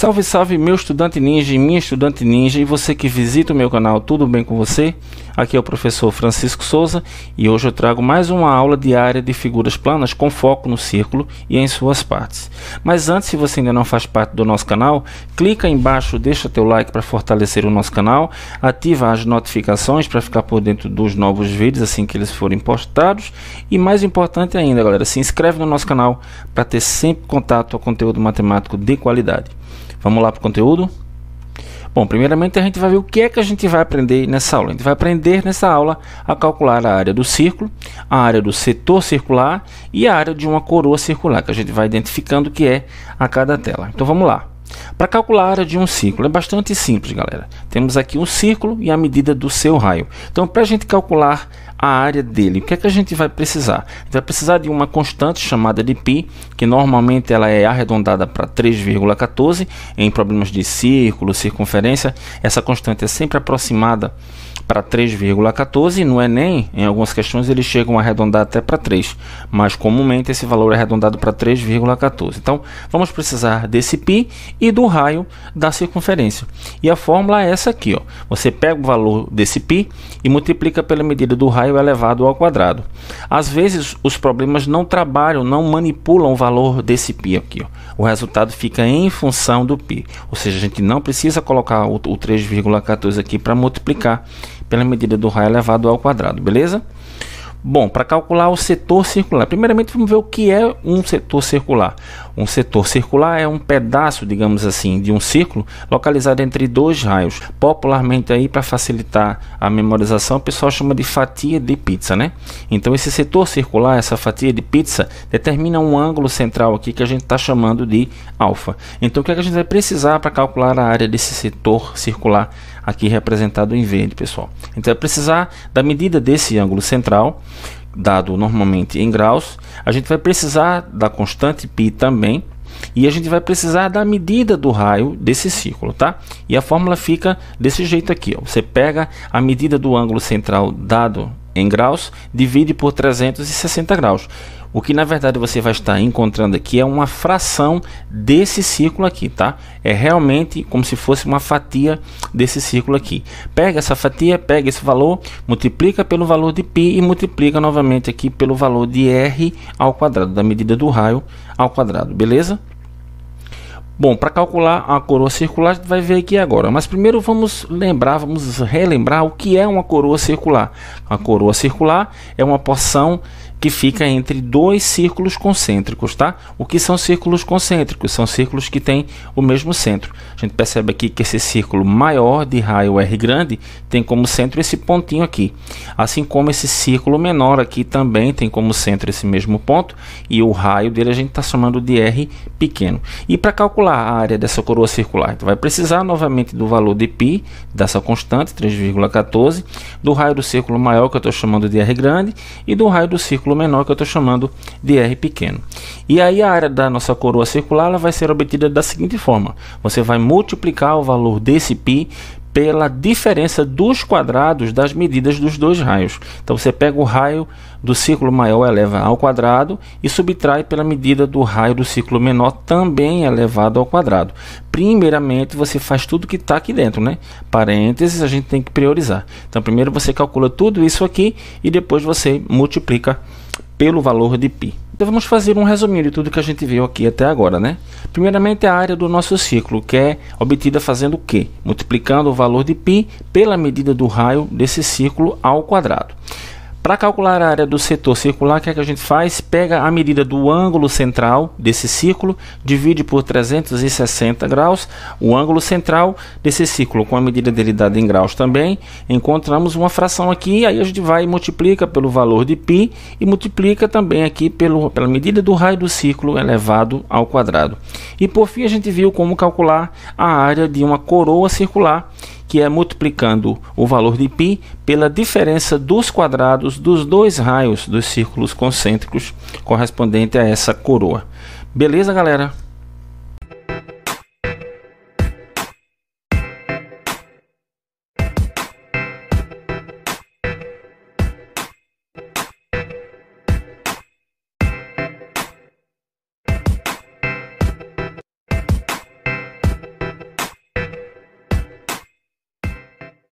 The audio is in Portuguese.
Salve, salve, meu estudante ninja e minha estudante ninja, e você que visita o meu canal, tudo bem com você? Aqui é o professor Francisco Souza e hoje eu trago mais uma aula diária de figuras planas com foco no círculo e em suas partes. Mas antes, se você ainda não faz parte do nosso canal, clica embaixo, deixa teu like para fortalecer o nosso canal, ativa as notificações para ficar por dentro dos novos vídeos assim que eles forem postados e mais importante ainda, galera, se inscreve no nosso canal para ter sempre contato com conteúdo matemático de qualidade. Vamos lá para o conteúdo? Bom, primeiramente a gente vai ver o que é que a gente vai aprender nessa aula. A gente vai aprender nessa aula a calcular a área do círculo, a área do setor circular e a área de uma coroa circular, que a gente vai identificando o que é a cada tela. Então vamos lá. Para calcular a área de um círculo é bastante simples, galera. Temos aqui um círculo e a medida do seu raio. Então, para a gente calcular a área dele, o que é que a gente vai precisar? Vai precisar de uma constante chamada de π, que normalmente ela é arredondada para 3,14 em problemas de círculo, circunferência. Essa constante é sempre aproximada para 3,14 no Enem, em algumas questões eles chegam a arredondar até para 3, mas comumente esse valor é arredondado para 3,14. Então, vamos precisar desse π e do raio da circunferência. E a fórmula é essa aqui, ó. Você pega o valor desse π e multiplica pela medida do raio elevado ao quadrado. Às vezes, os problemas não trabalham, não manipulam o valor desse π aqui, ó. O resultado fica em função do π, ou seja, a gente não precisa colocar o 3,14 aqui para multiplicar pela medida do raio elevado ao quadrado, beleza? Bom, para calcular o setor circular, primeiramente vamos ver o que é um setor circular. Um setor circular é um pedaço, digamos assim, de um círculo localizado entre dois raios. Popularmente aí, para facilitar a memorização, o pessoal chama de fatia de pizza, né? Então esse setor circular, essa fatia de pizza, determina um ângulo central aqui que a gente está chamando de alfa. Então o que, é que a gente vai precisar para calcular a área desse setor circular aqui representado em verde, pessoal. Então, vai precisar da medida desse ângulo central, dado normalmente em graus. A gente vai precisar da constante π também. E a gente vai precisar da medida do raio desse círculo, tá? E a fórmula fica desse jeito aqui, ó. Você pega a medida do ângulo central dado em graus, divide por 360 graus. O que na verdade você vai estar encontrando aqui é uma fração desse círculo aqui, tá? É realmente como se fosse uma fatia desse círculo aqui. Pega essa fatia, pega esse valor, multiplica pelo valor de π e multiplica novamente aqui pelo valor de r ao quadrado da medida do raio ao quadrado, beleza? Bom, para calcular a coroa circular, a gente vai ver aqui agora. Mas primeiro vamos lembrar, vamos relembrar o que é uma coroa circular. A coroa circular é uma porção que fica entre dois círculos concêntricos, tá? O que são círculos concêntricos? São círculos que têm o mesmo centro. A gente percebe aqui que esse círculo maior de raio R grande tem como centro esse pontinho aqui. Assim como esse círculo menor aqui também tem como centro esse mesmo ponto e o raio dele a gente está chamando de R pequeno. E para calcular calcular a área dessa coroa circular. Então vai precisar novamente do valor de π, dessa constante, 3,14, do raio do círculo maior, que eu estou chamando de R grande, e do raio do círculo menor, que eu estou chamando de R pequeno. E aí a área da nossa coroa circular ela vai ser obtida da seguinte forma. Você vai multiplicar o valor desse π pela diferença dos quadrados das medidas dos dois raios. Então você pega o raio do círculo maior, eleva ao quadrado, e subtrai pela medida do raio do círculo menor, também elevado ao quadrado. Primeiramente, você faz tudo que está aqui dentro, né? Parênteses, a gente tem que priorizar. Então, primeiro você calcula tudo isso aqui e depois você multiplica pelo valor de π devemos então, vamos fazer um resuminho de tudo que a gente viu aqui até agora, né? Primeiramente a área do nosso círculo, que é obtida fazendo o quê? Multiplicando o valor de π pela medida do raio desse círculo ao quadrado. Para calcular a área do setor circular, o que, é que a gente faz? Pega a medida do ângulo central desse círculo, divide por 360 graus. O ângulo central desse círculo, com a medida dele dada em graus também, encontramos uma fração aqui. Aí a gente vai e multiplica pelo valor de π e multiplica também aqui pelo, pela medida do raio do círculo elevado ao quadrado. E por fim, a gente viu como calcular a área de uma coroa circular que é multiplicando o valor de π pela diferença dos quadrados dos dois raios dos círculos concêntricos correspondente a essa coroa. Beleza, galera?